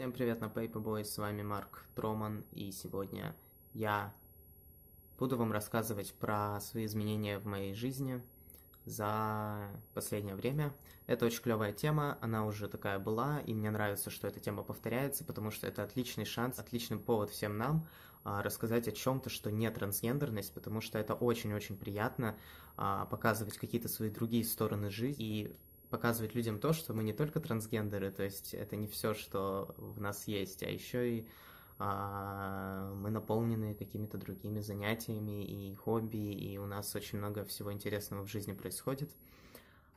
Всем привет на Paperboy, с вами Марк Троман, и сегодня я буду вам рассказывать про свои изменения в моей жизни за последнее время. Это очень клевая тема, она уже такая была, и мне нравится, что эта тема повторяется, потому что это отличный шанс, отличный повод всем нам а, рассказать о чем-то, что не трансгендерность, потому что это очень-очень приятно а, показывать какие-то свои другие стороны жизни и показывать людям то, что мы не только трансгендеры, то есть это не все, что в нас есть, а еще и а, мы наполнены какими-то другими занятиями и хобби, и у нас очень много всего интересного в жизни происходит.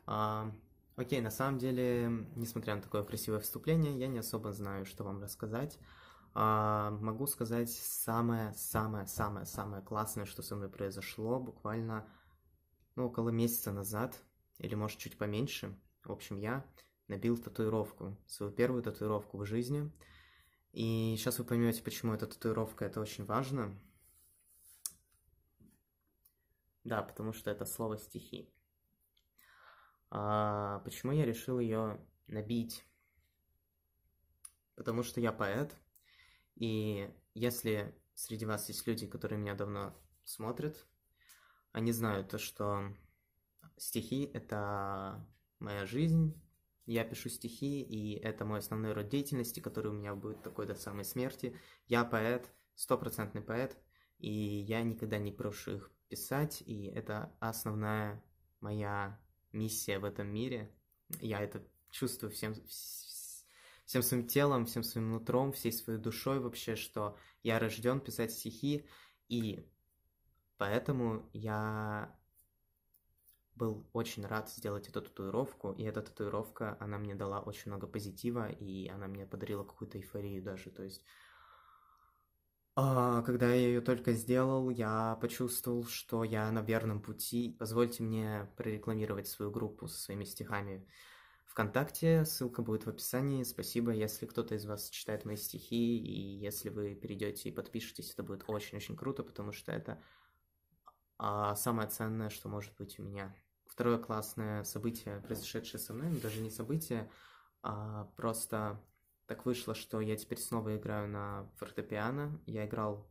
А, окей, на самом деле, несмотря на такое красивое вступление, я не особо знаю, что вам рассказать. А, могу сказать самое-самое-самое-самое классное, что со мной произошло буквально ну, около месяца назад, или может чуть поменьше. В общем, я набил татуировку, свою первую татуировку в жизни. И сейчас вы поймете, почему эта татуировка, это очень важно. Да, потому что это слово стихи. А почему я решил ее набить? Потому что я поэт, и если среди вас есть люди, которые меня давно смотрят, они знают то, что стихи — это моя жизнь. Я пишу стихи, и это мой основной род деятельности, который у меня будет такой до самой смерти. Я поэт, стопроцентный поэт, и я никогда не прошу их писать, и это основная моя миссия в этом мире. Я это чувствую всем, всем своим телом, всем своим нутром, всей своей душой вообще, что я рожден писать стихи, и поэтому я был очень рад сделать эту татуировку, и эта татуировка, она мне дала очень много позитива, и она мне подарила какую-то эйфорию даже, то есть... А, когда я ее только сделал, я почувствовал, что я на верном пути. Позвольте мне прорекламировать свою группу со своими стихами ВКонтакте, ссылка будет в описании. Спасибо, если кто-то из вас читает мои стихи, и если вы перейдете и подпишетесь, это будет очень-очень круто, потому что это а самое ценное, что может быть у меня. Второе классное событие, произошедшее со мной, ну, даже не событие, а просто так вышло, что я теперь снова играю на фортепиано. Я играл,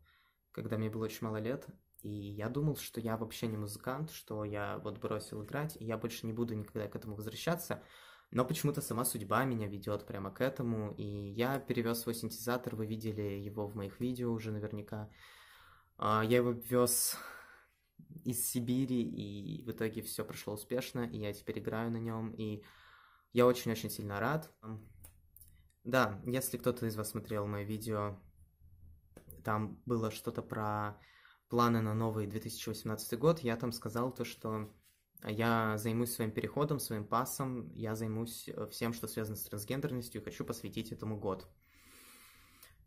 когда мне было очень мало лет, и я думал, что я вообще не музыкант, что я вот бросил играть, и я больше не буду никогда к этому возвращаться. Но почему-то сама судьба меня ведет прямо к этому, и я перевез свой синтезатор, вы видели его в моих видео уже наверняка. А, я его вез из Сибири, и в итоге все прошло успешно, и я теперь играю на нем, и я очень-очень сильно рад. Да, если кто-то из вас смотрел мое видео, там было что-то про планы на новый 2018 год, я там сказал то, что я займусь своим переходом, своим пасом, я займусь э, всем, что связано с трансгендерностью, и хочу посвятить этому год.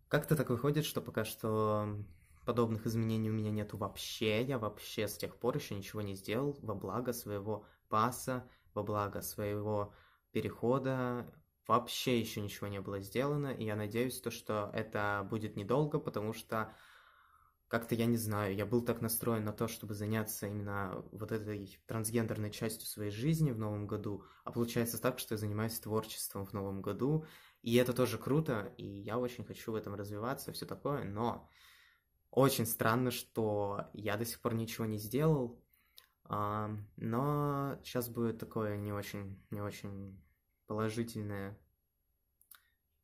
Как-то так выходит, что пока что Подобных изменений у меня нету вообще. Я вообще с тех пор еще ничего не сделал во благо своего паса, во благо своего перехода. Вообще еще ничего не было сделано, и я надеюсь, то, что это будет недолго, потому что как-то я не знаю, я был так настроен на то, чтобы заняться именно вот этой трансгендерной частью своей жизни в новом году, а получается так, что я занимаюсь творчеством в новом году, и это тоже круто, и я очень хочу в этом развиваться, все такое, но очень странно, что я до сих пор ничего не сделал, а, но сейчас будет такое не очень, не очень положительное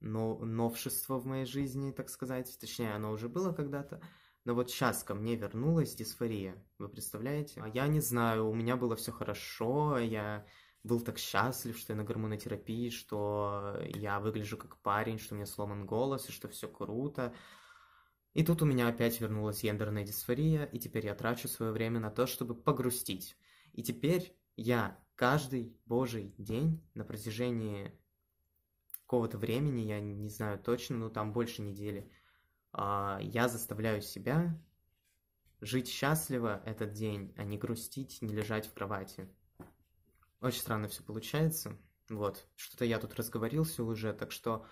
но новшество в моей жизни, так сказать. Точнее, оно уже было когда-то. Но вот сейчас ко мне вернулась дисфория. Вы представляете? А я не знаю, у меня было все хорошо, я был так счастлив, что я на гормонотерапии, что я выгляжу как парень, что у меня сломан голос, и что все круто. И тут у меня опять вернулась гендерная дисфория, и теперь я трачу свое время на то, чтобы погрустить. И теперь я каждый божий день на протяжении какого-то времени, я не знаю точно, но там больше недели, а, я заставляю себя жить счастливо этот день, а не грустить, не лежать в кровати. Очень странно все получается. Вот, что-то я тут разговорился уже, так что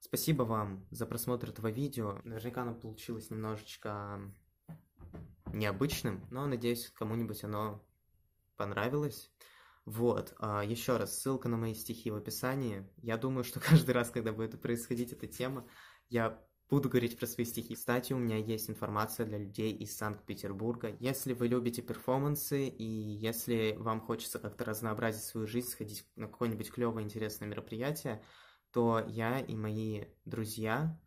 Спасибо вам за просмотр этого видео. Наверняка оно получилось немножечко необычным, но надеюсь, кому-нибудь оно понравилось. Вот, а, еще раз, ссылка на мои стихи в описании. Я думаю, что каждый раз, когда будет происходить эта тема, я буду говорить про свои стихи. Кстати, у меня есть информация для людей из Санкт-Петербурга. Если вы любите перформансы и если вам хочется как-то разнообразить свою жизнь, сходить на какое-нибудь клевое интересное мероприятие, то я и мои друзья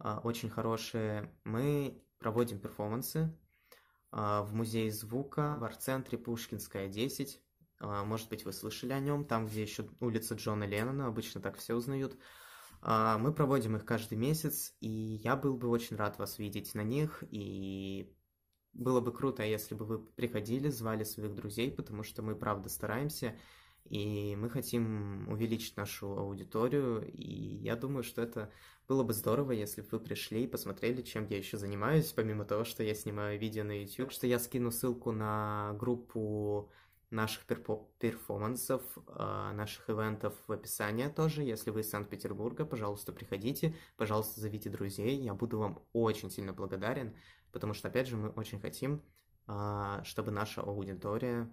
а, очень хорошие, мы проводим перформансы а, в музее звука в арт-центре Пушкинская, 10. А, может быть, вы слышали о нем, там, где еще улица Джона Леннона, обычно так все узнают. Мы проводим их каждый месяц, и я был бы очень рад вас видеть на них, и было бы круто, если бы вы приходили, звали своих друзей, потому что мы правда стараемся, и мы хотим увеличить нашу аудиторию, и я думаю, что это было бы здорово, если бы вы пришли и посмотрели, чем я еще занимаюсь, помимо того, что я снимаю видео на YouTube, что я скину ссылку на группу наших перформансов, а, наших ивентов в описании тоже. Если вы из Санкт-Петербурга, пожалуйста, приходите, пожалуйста, зовите друзей. Я буду вам очень сильно благодарен, потому что, опять же, мы очень хотим, а, чтобы наша аудитория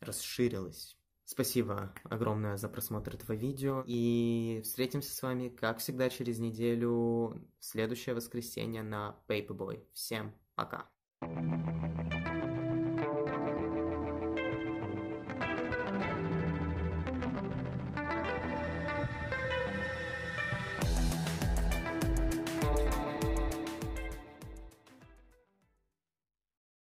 расширилась. Спасибо огромное за просмотр этого видео. И встретимся с вами, как всегда, через неделю, в следующее воскресенье на Paperboy. Всем пока! thank you